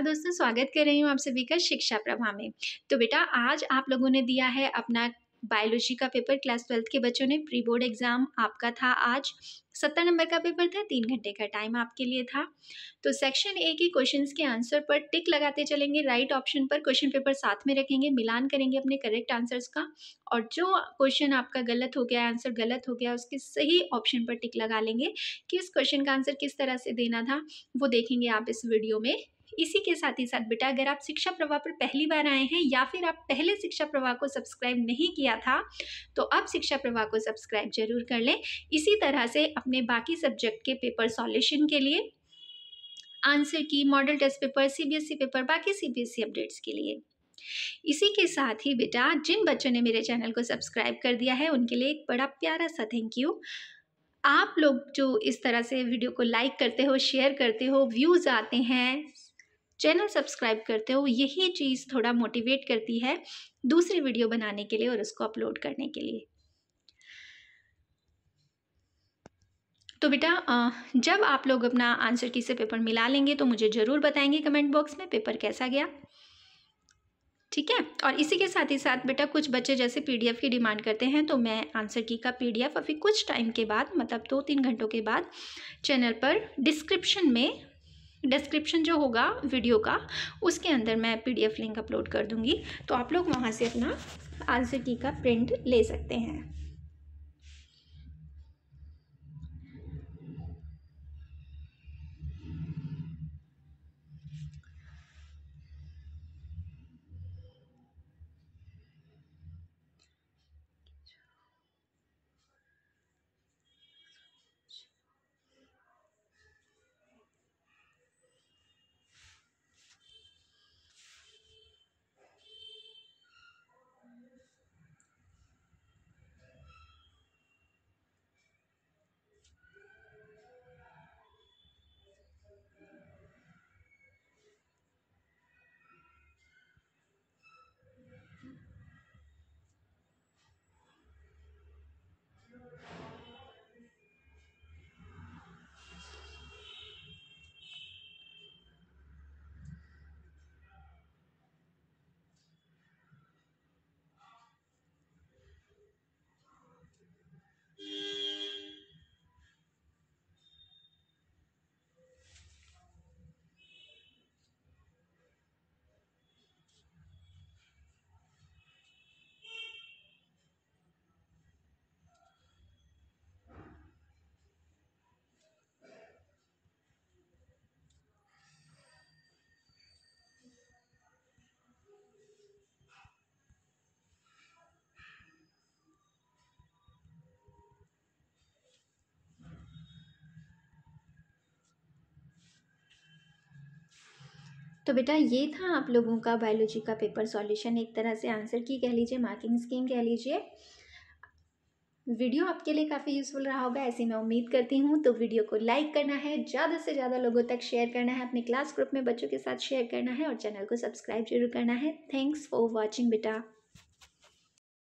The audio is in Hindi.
नमस्कार दोस्तों स्वागत कर रही हूँ आप सभी का शिक्षा प्रभा में तो बेटा आज आप लोगों ने दिया है अपना बायोलॉजी का पेपर क्लास ट्वेल्थ के बच्चों ने प्री बोर्ड एग्ज़ाम आपका था आज सत्तर नंबर का पेपर था तीन घंटे का टाइम आपके लिए था तो सेक्शन ए के क्वेश्चन के आंसर पर टिक लगाते चलेंगे राइट ऑप्शन पर क्वेश्चन पेपर साथ में रखेंगे मिलान करेंगे अपने करेक्ट आंसर्स का और जो क्वेश्चन आपका गलत हो गया आंसर गलत हो गया उसके सही ऑप्शन पर टिक लगा लेंगे कि क्वेश्चन का आंसर किस तरह से देना था वो देखेंगे आप इस वीडियो में इसी के साथ ही साथ बेटा अगर आप शिक्षा प्रवाह पर पहली बार आए हैं या फिर आप पहले शिक्षा प्रवाह को सब्सक्राइब नहीं किया था तो अब शिक्षा प्रवाह को सब्सक्राइब जरूर कर लें इसी तरह से अपने बाकी सब्जेक्ट के पेपर सॉल्यूशन के लिए answer key model test paper CBSE paper बाकी सीबीएसई अपडेट्स के लिए इसी के साथ ही बेटा जिन बच्चों ने मेरे चैनल को सब्सक्राइब कर दिया है उनके लिए एक बड़ा प्यारा सा थैंक यू आप लोग जो इस तरह से वीडियो को लाइक करते हो शेयर करते हो व्यूज़ आते हैं चैनल सब्सक्राइब करते हो यही चीज़ थोड़ा मोटिवेट करती है दूसरी वीडियो बनाने के लिए और उसको अपलोड करने के लिए तो बेटा जब आप लोग अपना आंसर की से पेपर मिला लेंगे तो मुझे ज़रूर बताएंगे कमेंट बॉक्स में पेपर कैसा गया ठीक है और इसी के साथ ही साथ बेटा कुछ बच्चे जैसे पीडीएफ की डिमांड करते हैं तो मैं आंसर की का पीडीएफ अभी कुछ टाइम के बाद मतलब दो तीन घंटों के बाद चैनल पर डिस्क्रिप्शन में डिस्क्रिप्शन जो होगा वीडियो का उसके अंदर मैं पीडीएफ लिंक अपलोड कर दूँगी तो आप लोग वहाँ से अपना आंसर की का प्रिंट ले सकते हैं तो बेटा ये था आप लोगों का बायोलॉजी का पेपर सॉल्यूशन एक तरह से आंसर की कह लीजिए मार्किंग स्कीम कह लीजिए वीडियो आपके लिए काफ़ी यूज़फुल रहा होगा ऐसी मैं उम्मीद करती हूँ तो वीडियो को लाइक करना है ज़्यादा से ज़्यादा लोगों तक शेयर करना है अपने क्लास ग्रुप में बच्चों के साथ शेयर करना है और चैनल को सब्सक्राइब जरूर करना है थैंक्स फॉर वॉचिंग बेटा